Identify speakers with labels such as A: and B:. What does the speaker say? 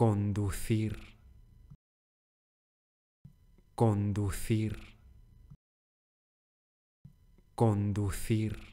A: conducir, conducir, conducir.